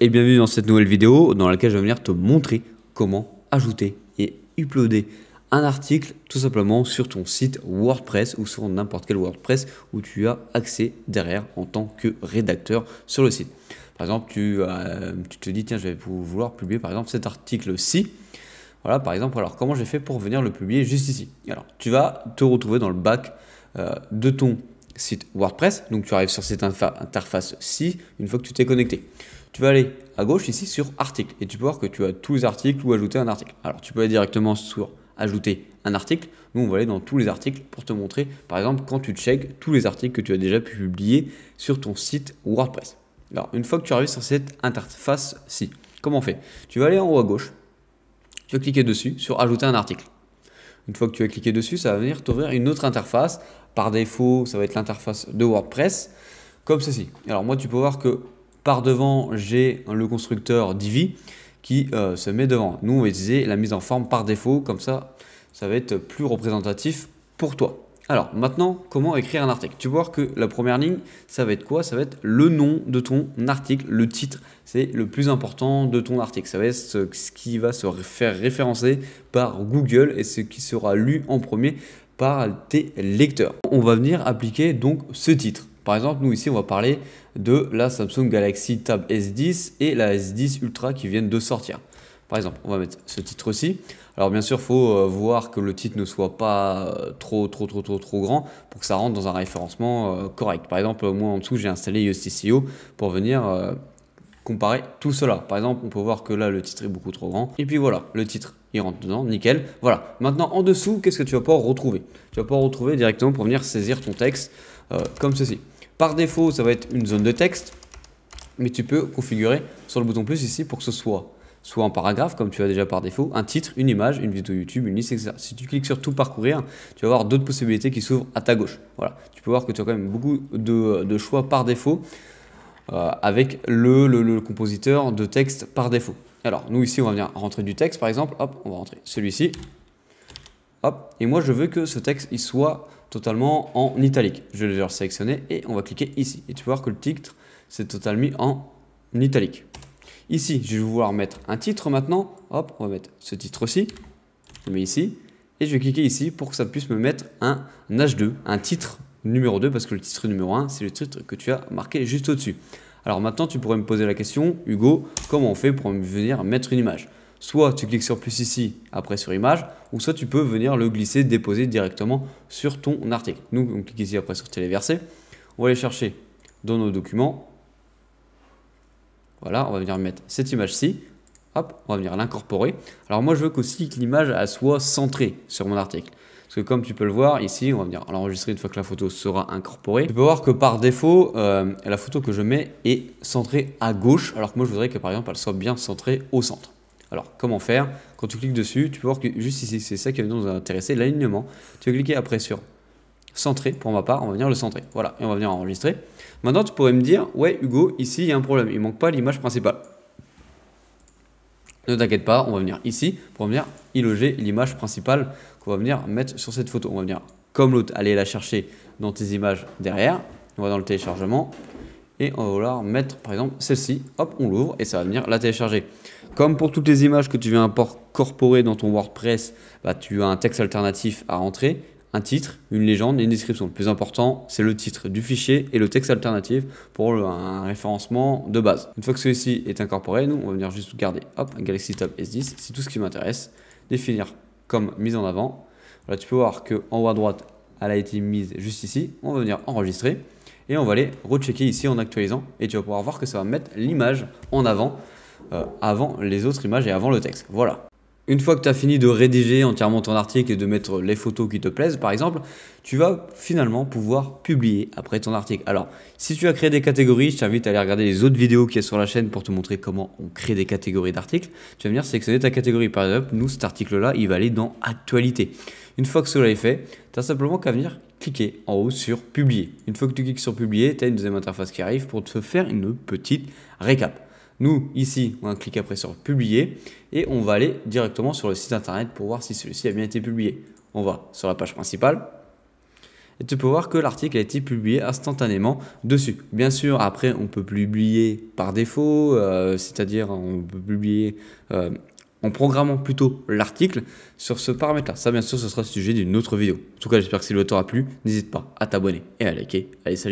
et bienvenue dans cette nouvelle vidéo dans laquelle je vais venir te montrer comment ajouter et uploader un article tout simplement sur ton site WordPress ou sur n'importe quel WordPress où tu as accès derrière en tant que rédacteur sur le site. Par exemple, tu, euh, te dis tiens je vais vouloir publier par exemple cet article-ci. Voilà par exemple, alors comment j'ai fait pour venir le publier juste ici Alors tu vas te retrouver dans le bac euh, de ton site WordPress. Donc tu arrives sur cette interface-ci une fois que tu t'es connecté. Tu vas aller à gauche ici sur article et tu peux voir que tu as tous les articles ou ajouter un article. Alors tu peux aller directement sur ajouter un article. Nous, on va aller dans tous les articles pour te montrer, par exemple, quand tu check tous les articles que tu as déjà publier sur ton site WordPress. Alors, une fois que tu arrives sur cette interface-ci, comment on fait Tu vas aller en haut à gauche, tu vas cliquer dessus sur ajouter un article. Une fois que tu as cliqué dessus, ça va venir t'ouvrir une autre interface. Par défaut, ça va être l'interface de WordPress, comme ceci. Alors moi, tu peux voir que par devant, j'ai le constructeur Divi qui euh, se met devant. Nous, on va utiliser la mise en forme par défaut, comme ça, ça va être plus représentatif pour toi. Alors maintenant, comment écrire un article Tu vois que la première ligne, ça va être quoi Ça va être le nom de ton article, le titre. C'est le plus important de ton article. Ça va être ce, qui va se faire référencer par Google et ce qui sera lu en premier par tes lecteurs. On va venir appliquer donc ce titre. Par exemple, nous ici, on va parler de la Samsung Galaxy Tab S10 et la S10 Ultra qui viennent de sortir. Par exemple, on va mettre ce titre-ci. Alors bien sûr, il faut voir que le titre ne soit pas trop, trop, trop, trop, trop grand pour que ça rentre dans un référencement correct. Par exemple, moi en dessous, j'ai installé SEO pour venir comparer tout cela. Par exemple, on peut voir que là, le titre est beaucoup trop grand. Et puis voilà, le titre, il rentre dedans, nickel. Voilà. Maintenant, en dessous, qu'est-ce que tu vas pouvoir retrouver Tu vas pouvoir retrouver directement pour venir saisir ton texte comme ceci. Par défaut, ça va être une zone de texte, mais tu peux configurer sur le bouton plus ici pour que ce soit soit en paragraphe, comme tu as déjà par défaut, un titre, une image, une vidéo YouTube, une liste, etc. Si tu cliques sur tout parcourir, tu vas voir d'autres possibilités qui s'ouvrent à ta gauche. Voilà, tu peux voir que tu as quand même beaucoup de, choix par défaut euh, avec le, compositeur de texte par défaut. Alors, nous ici, on va venir rentrer du texte, par exemple. Hop, on va rentrer celui-ci. Hop, et moi, je veux que ce texte, il soit totalement en italique. Je vais le sélectionner et on va cliquer ici. Et tu vas voir que le titre, c'est totalement mis en italique. Ici, je vais vouloir mettre un titre maintenant. Hop, on va mettre ce titre aussi. Je le mets ici. Et je vais cliquer ici pour que ça puisse me mettre un H2, un titre numéro 2, parce que le titre numéro 1, c'est le titre que tu as marqué juste au-dessus. Alors maintenant, tu pourrais me poser la question, Hugo, comment on fait pour venir mettre une image Soit tu cliques sur plus ici, après sur image, ou soit tu peux venir le glisser, déposer directement sur ton article. Nous, on clique ici après sur téléverser. On va aller chercher dans nos documents, voilà, on va venir mettre cette image-ci. Hop, on va venir l'incorporer. Alors moi, je veux aussi que l'image soit centrée sur mon article. Parce que comme tu peux le voir ici, on va venir l'enregistrer une fois que la photo sera incorporée. Tu peux voir que par défaut, euh, la photo que je mets est centrée à gauche, alors que moi je voudrais que par exemple elle soit bien centrée au centre. Alors comment faire Quand tu cliques dessus, tu peux voir que juste ici, c'est ça qui va nous intéresser, l'alignement. Tu vas cliquer après sur centré pour ma part, on va venir le centrer. Voilà, et on va venir enregistrer. Maintenant, tu pourrais me dire, ouais, Hugo, ici, il y a un problème, il manque pas l'image principale. Ne t'inquiète pas, on va venir ici pour venir y loger l'image principale qu'on va venir mettre sur cette photo. On va venir, comme l'autre, aller la chercher dans tes images derrière. On va dans le téléchargement et on va vouloir mettre par exemple celle-ci. Hop, on l'ouvre et ça va venir la télécharger. Comme pour toutes les images que tu viens incorporer dans ton WordPress, bah, tu as un texte alternatif à rentrer un titre, une légende et une description. Le plus important, c'est le titre du fichier et le texte alternatif pour un référencement de base. Une fois que celui-ci est incorporé, nous, on va venir juste garder hop, Galaxy Tab S10, c'est tout ce qui m'intéresse. Définir comme mise en avant. Là, tu peux voir qu'en haut à droite, elle a été mise juste ici. On va venir enregistrer et on va aller rechecker ici en actualisant et tu vas pouvoir voir que ça va mettre l'image en avant euh, avant les autres images et avant le texte. Voilà. Une fois que tu as fini de rédiger entièrement ton article et de mettre les photos qui te plaisent, par exemple, tu vas finalement pouvoir publier après ton article. Alors, si tu as créé des catégories, je t'invite à aller regarder les autres vidéos qu'il y a sur la chaîne pour te montrer comment on crée des catégories d'articles. Tu vas venir sélectionner ta catégorie. Par exemple, nous, cet article-là, il va aller dans Actualité. Une fois que cela est fait, tu as simplement qu'à venir cliquer en haut sur Publier. Une fois que tu cliques sur Publier, tu as une deuxième interface qui arrive pour te faire une petite récap. Nous, ici, on va cliquer après sur publier et on va aller directement sur le site internet pour voir si celui-ci a bien été publié. On va sur la page principale et tu peux voir que l'article a été publié instantanément dessus. Bien sûr, après, on peut publier par défaut, euh, c'est-à-dire on peut publier euh, en programmant plutôt l'article sur ce paramètre-là. Ça, bien sûr, ce sera le sujet d'une autre vidéo. En tout cas, j'espère que le vidéo t'aura plu. N'hésite pas à t'abonner et à liker. Allez, salut